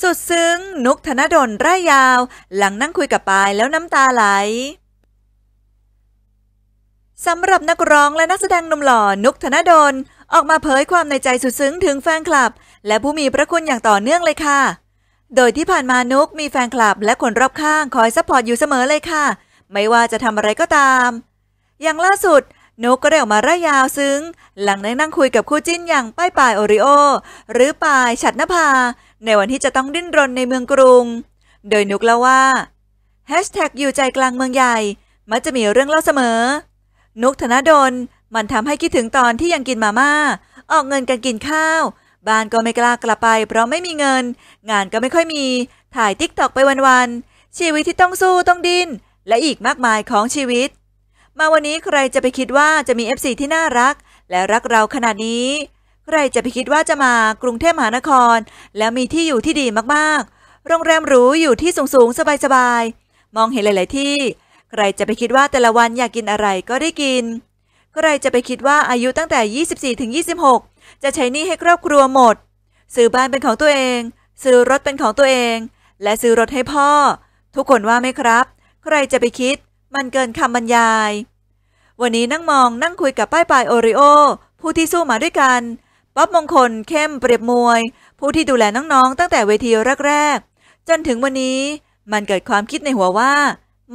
สุดซึ้งนุกธนดลร่ายาว หลังนั่งคุยกับปายแล้วน้ำตาไหลสำหรับนักร้องและนักแสดงนมหล่อนุกธนดลออกมาเผยความในใจสุดซึ้งถึงแฟนคลับ และผู้มีพระคุณอย่างต่อเนื่องเลยค่ะ โดยที่ผ่านมานุกมีแฟนคลับ และคนรอบข้างคอยซัพพอร์ตอยู่เสมอเลยค่ะ ไม่ว่าจะทำอะไรก็ตาม อย่างล่าสุดนุกก็ได้ออกมาร่ายยาวซึ้งหลังได้นั่งคุยกับคู่จิ้นอย่างป้ายปายโอริโอหรือปายฉัดนภาในวันที่จะต้องดิ้นรนในเมืองกรุง โดยนุกเล่าว่าแฮชแท็กอยู่ใจกลางเมืองใหญ่ มักจะมีเรื่องเล่าเสมอ นุกธนดล มันทำให้คิดถึงตอนที่ยังกินมาม่า ออกเงินกันกินข้าว บ้านก็ไม่กล้ากลับไป เพราะไม่มีเงิน งานก็ไม่ค่อยมี ถ่ายทิกตอกไปวันๆ ชีวิตที่ต้องสู้ต้องดิ้น และอีกมากมายของชีวิต มาวันนี้ใครจะไปคิดว่าจะมีเอฟซีที่น่ารัก และรักเราขนาดนี้ใครจะไปคิดว่าจะมากรุงเทพมหานคร แล้วมีที่อยู่ที่ดีมากๆ โรงแรมหรูอยู่ที่สูงๆสบาย ๆ มองเห็นหลาย ๆ ที่ใครจะไปคิดว่าแต่ละวันอยากกินอะไรก็ได้กิน ใครจะไปคิดว่าอายุตั้งแต่ 24ถึง26 จะใช้หนี้ให้ครอบครัวหมดซื้อบ้านเป็นของตัวเองซื้อรถเป็นของตัวเอง และซื้อรถให้พ่อ ทุกคนว่าไหมครับ ใครจะไปคิด มันเกินคำบรรยาย วันนี้นั่งมองนั่งคุยกับป้ายปลายโอริโอผู้ที่สู้มาด้วยกันป๊อบมงคลเข้มเปรียบมวย ผู้ที่ดูแลน้องๆตั้งแต่เวทีแรกๆจนถึงวันนี้มันเกิดความคิดในหัวว่า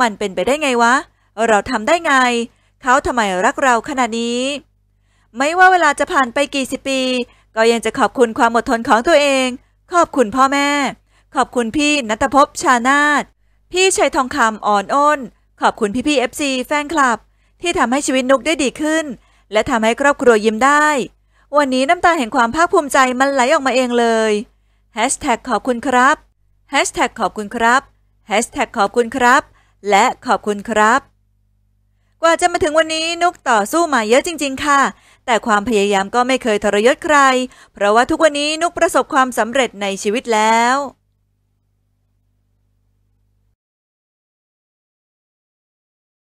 มันเป็นไปได้ไงวะเราทำได้ไง เขาทำไมรักเราขนาดนี้ ไม่ว่าเวลาจะผ่านไปกี่สิบปี ก็ยังจะขอบคุณความอดทนของตัวเอง ขอบคุณพ่อแม่ ขอบคุณพี่นัตพบชานาตพี่ชัยทองคำอ่อนอ้นขอบคุณพี่พี่เอฟซีแฟนคลับ ที่ทำให้ชีวิตนุกได้ดีขึ้น และทำให้ครอบครัวยิ้มได้วันนี้น้ำตาแห่งความภาคภูมิใจมันไหลออกมาเองเลยแฮชแท็กขอบคุณครับแฮชแท็กขอบคุณครับแฮชแท็กขอบคุณครับ และขอบคุณครับ กว่าจะมาถึงวันนี้นุกต่อสู้มาเยอะจริง ๆ ค่ะ แต่ความพยายามก็ไม่เคยทรยศใคร เพราะว่าทุกวันนี้นุกประสบความสำเร็จในชีวิตแล้ว